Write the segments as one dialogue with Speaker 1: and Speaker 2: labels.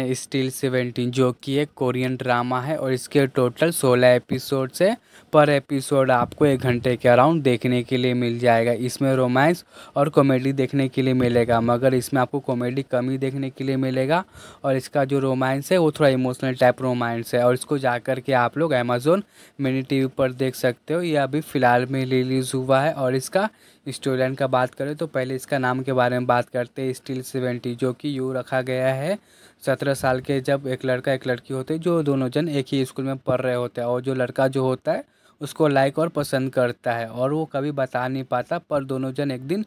Speaker 1: steel seventeen जो कि एक कोरियन ड्रामा है और इसके टोटल सोलह एपिसोड्स है पर एपिसोड आपको एक घंटे के अराउंड देखने के लिए मिल जाएगा इसमें रोमांस और कॉमेडी देखने के लिए मिलेगा मगर इसमें आपको कॉमेडी कम ही देखने के लिए मिलेगा और इसका जो रोमांस है वो थोड़ा इमोशनल टाइप रोमांस है और इसको जा कर के आप लोग अमेजोन मिनी टी पर देख सकते हो यह अभी फ़िलहाल में रिलीज़ हुआ है और इसका स्टोरी लाइन का बात करें तो पहले इसका नाम के बारे में बात करते हैं स्टील सेवेंटी जो कि यू रखा गया है सत्रह साल के जब एक लड़का एक लड़की होते जो दोनों जन एक ही स्कूल में पढ़ रहे होते हैं और जो लड़का जो होता है उसको लाइक और पसंद करता है और वो कभी बता नहीं पाता पर दोनों जन एक दिन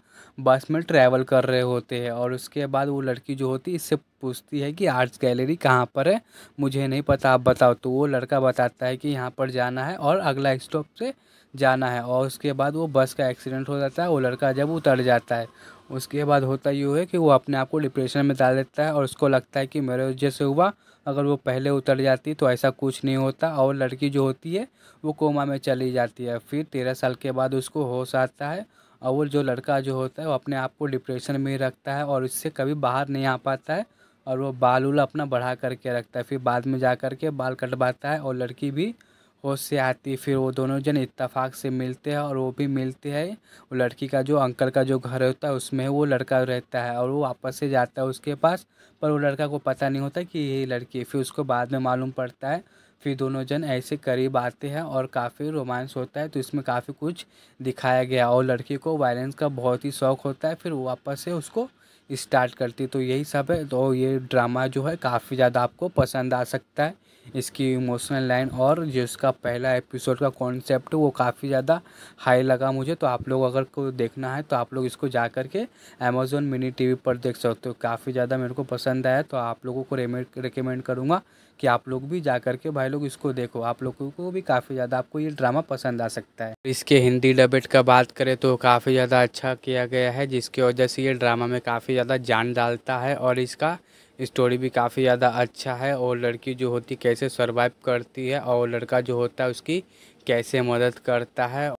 Speaker 1: बस में ट्रैवल कर रहे होते हैं और उसके बाद वो लड़की जो होती है इससे पूछती है कि आर्ट्स गैलरी कहाँ पर है मुझे नहीं पता आप बताओ तो वो लड़का बताता है कि यहाँ पर जाना है और अगला स्टॉप से जाना है और उसके बाद वो बस का एक्सीडेंट हो जाता है वो लड़का जब उतर जाता है उसके बाद होता यूँ है कि वो अपने आप को डिप्रेशन में डाल देता है और उसको लगता है कि मेरे वजह से हुआ अगर वो पहले उतर जाती तो ऐसा कुछ नहीं होता और लड़की जो होती है वो कोमा में चली जाती है फिर तेरह साल के बाद उसको होश आता है और जो लड़का जो होता है वो अपने आप को डिप्रेशन में रखता है और इससे कभी बाहर नहीं आ पाता है और वो बाल उल अपना बढ़ा करके रखता है फिर बाद में जा कर के बाल कटवाता है और लड़की भी होश से आती फिर वो दोनों जन इतफ़ाक से मिलते हैं और वो भी मिलते हैं वो लड़की का जो अंकल का जो घर होता है उसमें वो लड़का रहता है और वो वापस से जाता है उसके पास पर वो लड़का को पता नहीं होता कि ये लड़की फिर उसको बाद में मालूम पड़ता है फिर दोनों जन ऐसे करीब आते हैं और काफ़ी रोमांस होता है तो इसमें काफ़ी कुछ दिखाया गया और लड़की को वायलेंस का बहुत ही शौक होता है फिर वापस से उसको स्टार्ट करती तो यही सब है तो ये ड्रामा जो है काफ़ी ज़्यादा आपको पसंद आ सकता है इसकी इमोशनल लाइन और जिसका पहला एपिसोड का कॉन्सेप्ट वो काफ़ी ज़्यादा हाई लगा मुझे तो आप लोग अगर को देखना है तो आप लोग इसको जा कर के अमेज़ोन मिनी टीवी पर देख सकते हो काफ़ी ज़्यादा मेरे को पसंद आया तो आप लोगों को रिकमेंड करूँगा कि आप लोग भी जा कर के भाई लोग इसको देखो आप लोगों को भी काफ़ी ज़्यादा आपको ये ड्रामा पसंद आ सकता है इसके हिंदी डबेट का बात करें तो काफ़ी ज़्यादा अच्छा किया गया है जिसकी वजह से ये ड्रामा में काफ़ी ज़्यादा जान डालता है और इसका स्टोरी भी काफ़ी ज़्यादा अच्छा है और लड़की जो होती कैसे सर्वाइव करती है और लड़का जो होता है उसकी कैसे मदद करता है